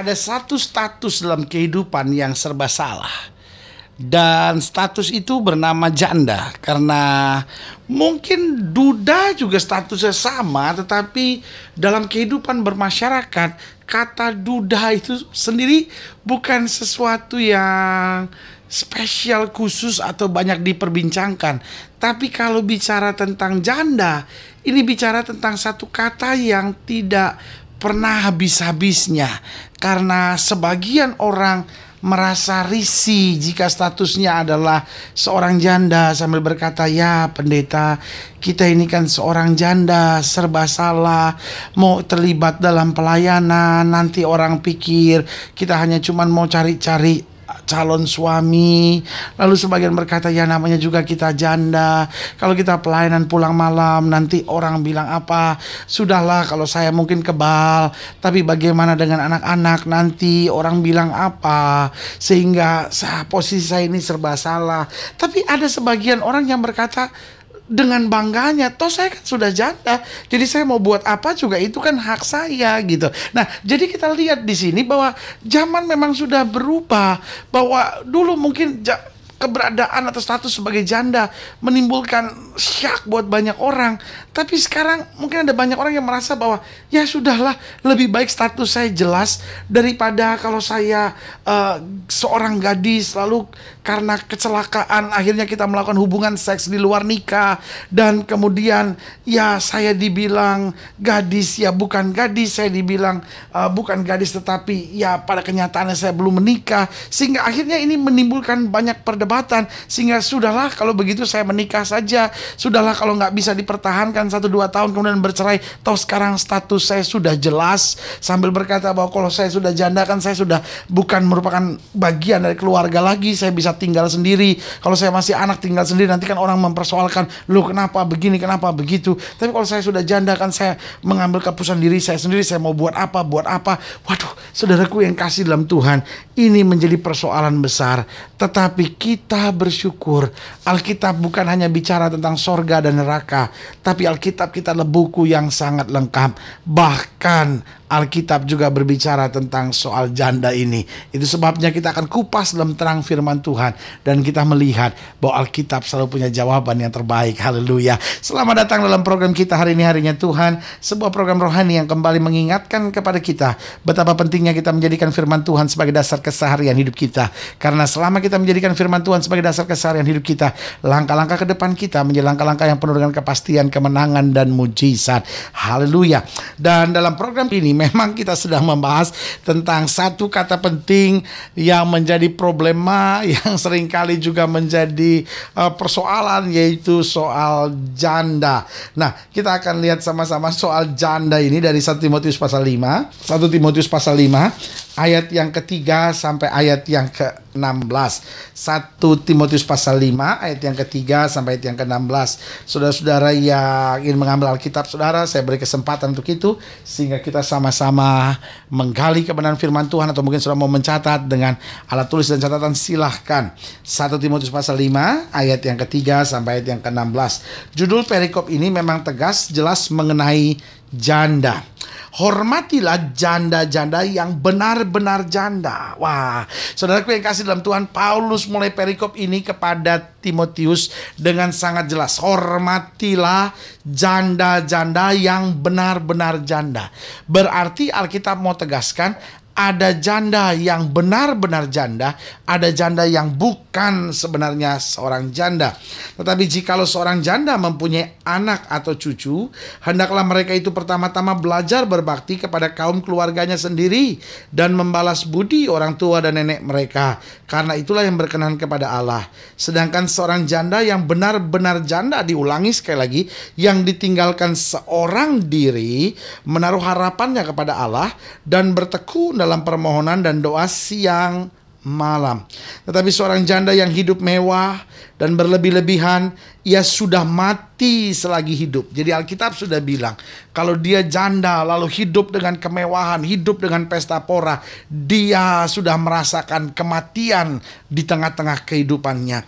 ada satu status dalam kehidupan yang serba salah. Dan status itu bernama janda karena mungkin duda juga statusnya sama tetapi dalam kehidupan bermasyarakat kata duda itu sendiri bukan sesuatu yang spesial khusus atau banyak diperbincangkan. Tapi kalau bicara tentang janda, ini bicara tentang satu kata yang tidak pernah habis-habisnya karena sebagian orang merasa risih jika statusnya adalah seorang janda sambil berkata, "Ya, pendeta, kita ini kan seorang janda, serba salah, mau terlibat dalam pelayanan, nanti orang pikir kita hanya cuman mau cari-cari calon suami. Lalu sebagian berkata ya namanya juga kita janda. Kalau kita pelayanan pulang malam nanti orang bilang apa? Sudahlah kalau saya mungkin kebal, tapi bagaimana dengan anak-anak nanti orang bilang apa? Sehingga posisi saya ini serba salah. Tapi ada sebagian orang yang berkata dengan bangganya toh saya kan sudah janda jadi saya mau buat apa juga itu kan hak saya gitu nah jadi kita lihat di sini bahwa zaman memang sudah berubah bahwa dulu mungkin keberadaan atau status sebagai janda menimbulkan syak buat banyak orang. Tapi sekarang mungkin ada banyak orang yang merasa bahwa ya sudahlah lebih baik status saya jelas daripada kalau saya uh, seorang gadis lalu karena kecelakaan akhirnya kita melakukan hubungan seks di luar nikah dan kemudian ya saya dibilang gadis ya bukan gadis saya dibilang uh, bukan gadis tetapi ya pada kenyataannya saya belum menikah sehingga akhirnya ini menimbulkan banyak perdebatan jabatan sehingga sudahlah kalau begitu saya menikah saja sudahlah kalau nggak bisa dipertahankan satu dua tahun kemudian bercerai toh sekarang status saya sudah jelas sambil berkata bahwa kalau saya sudah janda kan saya sudah bukan merupakan bagian dari keluarga lagi saya bisa tinggal sendiri kalau saya masih anak tinggal sendiri nanti kan orang mempersoalkan lu kenapa begini kenapa begitu tapi kalau saya sudah janda kan saya mengambil keputusan diri saya sendiri saya mau buat apa buat apa waduh saudaraku yang kasih dalam Tuhan ini menjadi persoalan besar tetapi kita kita bersyukur. Alkitab bukan hanya bicara tentang sorga dan neraka, tapi Alkitab kita adalah buku yang sangat lengkap. Bahkan Alkitab juga berbicara tentang soal janda ini. Itu sebabnya kita akan kupas dalam terang firman Tuhan dan kita melihat bahwa Alkitab selalu punya jawaban yang terbaik. Haleluya. Selamat datang dalam program kita hari ini harinya Tuhan, sebuah program rohani yang kembali mengingatkan kepada kita betapa pentingnya kita menjadikan firman Tuhan sebagai dasar keseharian hidup kita. Karena selama kita menjadikan firman Tuhan sebagai dasar keseharian hidup kita, langkah-langkah ke depan kita menjadi langkah-langkah yang penuh dengan kepastian, kemenangan dan mujizat. Haleluya. Dan dalam program ini memang kita sedang membahas tentang satu kata penting yang menjadi problema yang seringkali juga menjadi uh, persoalan yaitu soal janda. Nah, kita akan lihat sama-sama soal janda ini dari 1 Timotius pasal 5. 1 Timotius pasal 5 ayat yang ketiga sampai ayat yang ke-16. 1 Timotius pasal 5 ayat yang ketiga sampai ayat yang ke-16. Saudara-saudara yang ingin mengambil Alkitab Saudara, saya beri kesempatan untuk itu sehingga kita sama-sama menggali kebenaran firman Tuhan atau mungkin sudah mau mencatat dengan alat tulis dan catatan silahkan. 1 Timotius pasal 5 ayat yang ketiga sampai ayat yang ke-16. Judul perikop ini memang tegas jelas mengenai janda hormatilah janda-janda yang benar-benar janda. Wah, saudaraku yang kasih dalam Tuhan, Paulus mulai perikop ini kepada Timotius dengan sangat jelas. Hormatilah janda-janda yang benar-benar janda. Berarti Alkitab mau tegaskan, ada janda yang benar-benar janda, ada janda yang bukan sebenarnya seorang janda. Tetapi jikalau seorang janda mempunyai anak atau cucu, hendaklah mereka itu pertama-tama belajar berbakti kepada kaum keluarganya sendiri dan membalas budi orang tua dan nenek mereka. Karena itulah yang berkenan kepada Allah. Sedangkan seorang janda yang benar-benar janda diulangi sekali lagi yang ditinggalkan seorang diri menaruh harapannya kepada Allah dan bertekun dalam dalam permohonan dan doa siang malam. Tetapi seorang janda yang hidup mewah dan berlebih-lebihan, ia sudah mati selagi hidup. Jadi Alkitab sudah bilang, kalau dia janda lalu hidup dengan kemewahan, hidup dengan pesta pora, dia sudah merasakan kematian di tengah-tengah kehidupannya.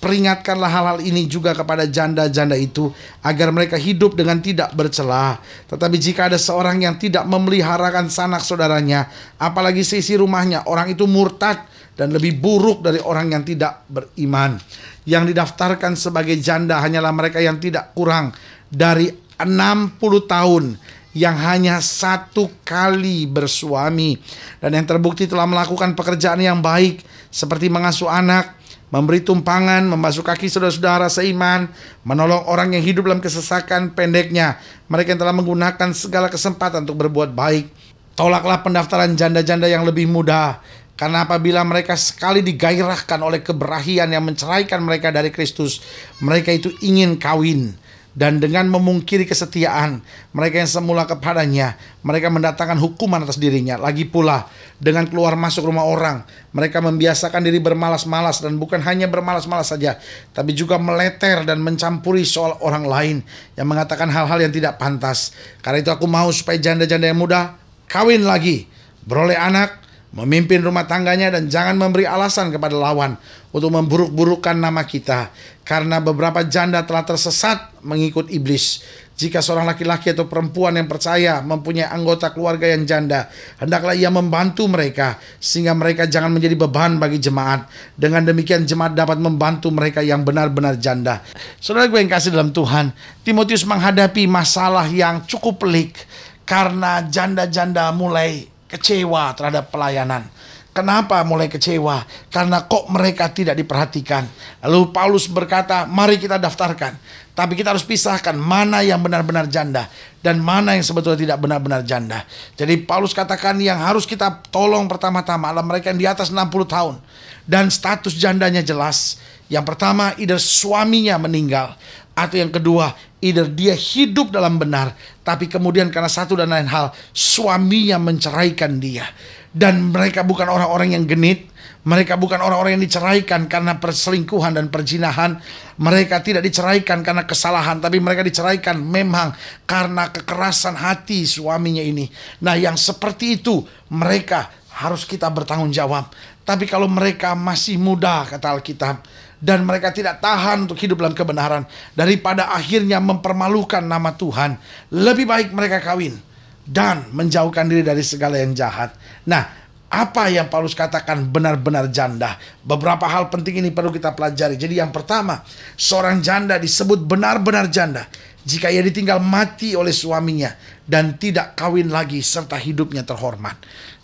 Peringatkanlah hal-hal ini juga kepada janda-janda itu agar mereka hidup dengan tidak bercelah. Tetapi jika ada seorang yang tidak memeliharakan sanak saudaranya, apalagi sisi rumahnya, orang itu murtad dan lebih buruk dari orang yang tidak beriman. Yang didaftarkan sebagai janda hanyalah mereka yang tidak kurang dari 60 tahun yang hanya satu kali bersuami dan yang terbukti telah melakukan pekerjaan yang baik seperti mengasuh anak, memberi tumpangan, membasuh kaki saudara-saudara seiman, menolong orang yang hidup dalam kesesakan pendeknya. Mereka yang telah menggunakan segala kesempatan untuk berbuat baik. Tolaklah pendaftaran janda-janda yang lebih muda, karena apabila mereka sekali digairahkan oleh keberahian yang menceraikan mereka dari Kristus, mereka itu ingin kawin dan dengan memungkiri kesetiaan mereka yang semula kepadanya, mereka mendatangkan hukuman atas dirinya. Lagi pula, dengan keluar masuk rumah orang, mereka membiasakan diri bermalas-malas dan bukan hanya bermalas-malas saja, tapi juga meleter dan mencampuri soal orang lain yang mengatakan hal-hal yang tidak pantas. Karena itu aku mau supaya janda-janda yang muda kawin lagi, beroleh anak, memimpin rumah tangganya dan jangan memberi alasan kepada lawan untuk memburuk-burukkan nama kita karena beberapa janda telah tersesat mengikut iblis. Jika seorang laki-laki atau perempuan yang percaya mempunyai anggota keluarga yang janda, hendaklah ia membantu mereka sehingga mereka jangan menjadi beban bagi jemaat. Dengan demikian jemaat dapat membantu mereka yang benar-benar janda. Saudara gue yang kasih dalam Tuhan, Timotius menghadapi masalah yang cukup pelik karena janda-janda mulai kecewa terhadap pelayanan. Kenapa mulai kecewa? Karena kok mereka tidak diperhatikan. Lalu Paulus berkata, "Mari kita daftarkan." Tapi kita harus pisahkan mana yang benar-benar janda dan mana yang sebetulnya tidak benar-benar janda. Jadi Paulus katakan yang harus kita tolong pertama-tama adalah mereka yang di atas 60 tahun dan status jandanya jelas. Yang pertama, either suaminya meninggal atau yang kedua, either dia hidup dalam benar, tapi kemudian karena satu dan lain hal, suaminya menceraikan dia. Dan mereka bukan orang-orang yang genit, mereka bukan orang-orang yang diceraikan karena perselingkuhan dan perzinahan. Mereka tidak diceraikan karena kesalahan, tapi mereka diceraikan memang karena kekerasan hati suaminya ini. Nah, yang seperti itu mereka harus kita bertanggung jawab. Tapi kalau mereka masih muda, kata Alkitab, dan mereka tidak tahan untuk hidup dalam kebenaran daripada akhirnya mempermalukan nama Tuhan. Lebih baik mereka kawin dan menjauhkan diri dari segala yang jahat. Nah, apa yang Paulus katakan benar-benar janda. Beberapa hal penting ini perlu kita pelajari. Jadi yang pertama, seorang janda disebut benar-benar janda jika ia ditinggal mati oleh suaminya dan tidak kawin lagi serta hidupnya terhormat.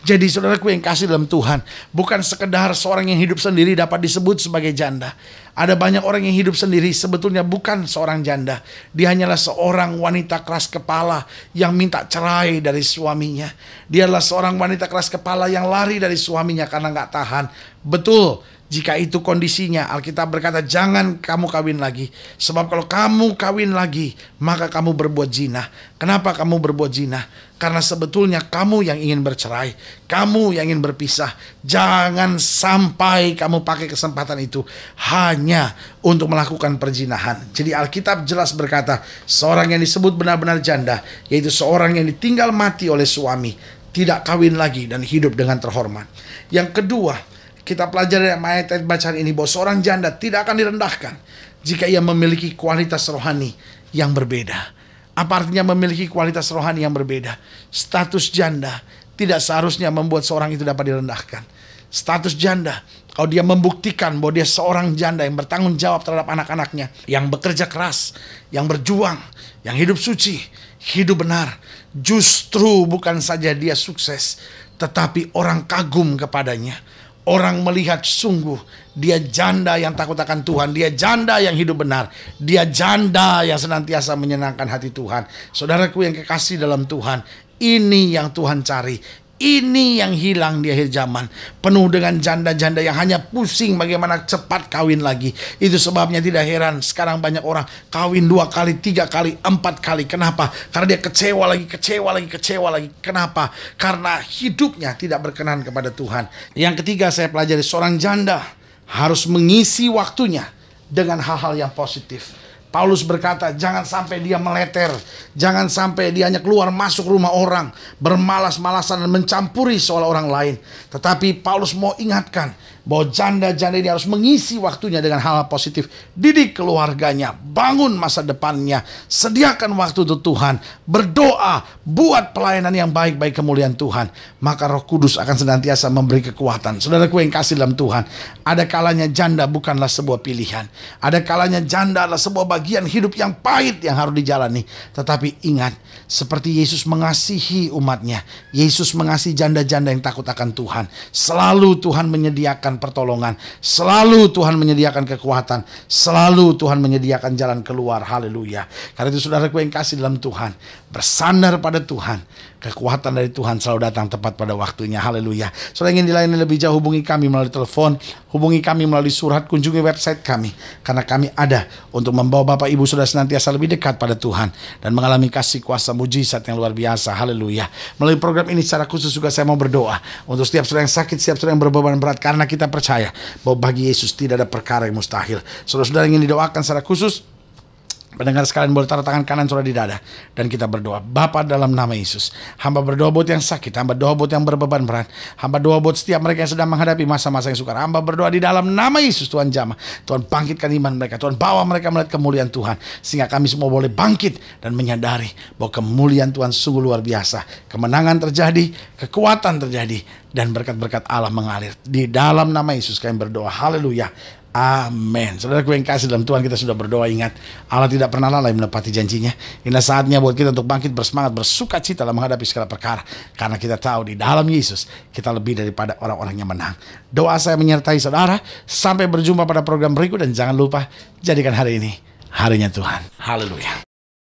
Jadi saudaraku yang kasih dalam Tuhan, bukan sekedar seorang yang hidup sendiri dapat disebut sebagai janda. Ada banyak orang yang hidup sendiri sebetulnya bukan seorang janda. Dia hanyalah seorang wanita keras kepala yang minta cerai dari suaminya. Dia adalah seorang wanita keras kepala yang lari dari suaminya karena nggak tahan. Betul, jika itu kondisinya, Alkitab berkata, "Jangan kamu kawin lagi, sebab kalau kamu kawin lagi, maka kamu berbuat zina." Kenapa kamu berbuat zina? Karena sebetulnya kamu yang ingin bercerai, kamu yang ingin berpisah. Jangan sampai kamu pakai kesempatan itu hanya untuk melakukan perzinahan. Jadi, Alkitab jelas berkata, "Seorang yang disebut benar-benar janda, yaitu seorang yang ditinggal mati oleh suami, tidak kawin lagi dan hidup dengan terhormat." Yang kedua, kita pelajari dari ayat bacaan ini bahwa seorang janda tidak akan direndahkan jika ia memiliki kualitas rohani yang berbeda. Apa artinya memiliki kualitas rohani yang berbeda? Status janda tidak seharusnya membuat seorang itu dapat direndahkan. Status janda, kalau dia membuktikan bahwa dia seorang janda yang bertanggung jawab terhadap anak-anaknya, yang bekerja keras, yang berjuang, yang hidup suci, hidup benar, justru bukan saja dia sukses, tetapi orang kagum kepadanya Orang melihat sungguh dia janda yang takut akan Tuhan, dia janda yang hidup benar, dia janda yang senantiasa menyenangkan hati Tuhan. Saudaraku yang kekasih dalam Tuhan, ini yang Tuhan cari. Ini yang hilang di akhir zaman, penuh dengan janda-janda yang hanya pusing bagaimana cepat kawin lagi. Itu sebabnya tidak heran sekarang banyak orang kawin dua kali, tiga kali, empat kali. Kenapa? Karena dia kecewa lagi, kecewa lagi, kecewa lagi. Kenapa? Karena hidupnya tidak berkenan kepada Tuhan. Yang ketiga saya pelajari seorang janda harus mengisi waktunya dengan hal-hal yang positif Paulus berkata, jangan sampai dia meleter, jangan sampai dia hanya keluar masuk rumah orang, bermalas-malasan dan mencampuri soal orang lain. Tetapi Paulus mau ingatkan, bahwa janda-janda ini harus mengisi waktunya dengan hal hal positif. Didik keluarganya, bangun masa depannya, sediakan waktu untuk Tuhan, berdoa, buat pelayanan yang baik-baik kemuliaan Tuhan. Maka roh kudus akan senantiasa memberi kekuatan. Saudara Saudaraku yang kasih dalam Tuhan, ada kalanya janda bukanlah sebuah pilihan. Ada kalanya janda adalah sebuah bagian hidup yang pahit yang harus dijalani. Tetapi ingat, seperti Yesus mengasihi umatnya, Yesus mengasihi janda-janda yang takut akan Tuhan. Selalu Tuhan menyediakan pertolongan, selalu Tuhan menyediakan kekuatan, selalu Tuhan menyediakan jalan keluar. Haleluya. Karena itu saudaraku yang kasih dalam Tuhan, bersandar pada Tuhan, Kekuatan dari Tuhan selalu datang tepat pada waktunya. Haleluya. Saudara ingin dilayani lebih jauh hubungi kami melalui telepon, hubungi kami melalui surat, kunjungi website kami. Karena kami ada untuk membawa Bapak Ibu Saudara senantiasa lebih dekat pada Tuhan dan mengalami kasih kuasa mujizat yang luar biasa. Haleluya. Melalui program ini secara khusus juga saya mau berdoa untuk setiap saudara yang sakit, setiap saudara yang berbeban berat karena kita percaya bahwa bagi Yesus tidak ada perkara yang mustahil. Saudara-saudara ingin didoakan secara khusus Pendengar sekalian boleh taruh tangan kanan saudara di dada dan kita berdoa. Bapa dalam nama Yesus, hamba berdoa buat yang sakit, hamba doa buat yang berbeban berat, hamba doa buat setiap mereka yang sedang menghadapi masa-masa yang sukar. Hamba berdoa di dalam nama Yesus Tuhan jama, Tuhan bangkitkan iman mereka, Tuhan bawa mereka melihat kemuliaan Tuhan sehingga kami semua boleh bangkit dan menyadari bahwa kemuliaan Tuhan sungguh luar biasa. Kemenangan terjadi, kekuatan terjadi dan berkat-berkat Allah mengalir. Di dalam nama Yesus kami berdoa. Haleluya. Amin. saudara. yang kasih dalam Tuhan kita sudah berdoa ingat Allah tidak pernah lalai menepati janjinya. Inilah saatnya buat kita untuk bangkit bersemangat bersuka cita dalam menghadapi segala perkara karena kita tahu di dalam Yesus kita lebih daripada orang-orang yang menang. Doa saya menyertai saudara sampai berjumpa pada program berikut dan jangan lupa jadikan hari ini harinya Tuhan. Haleluya.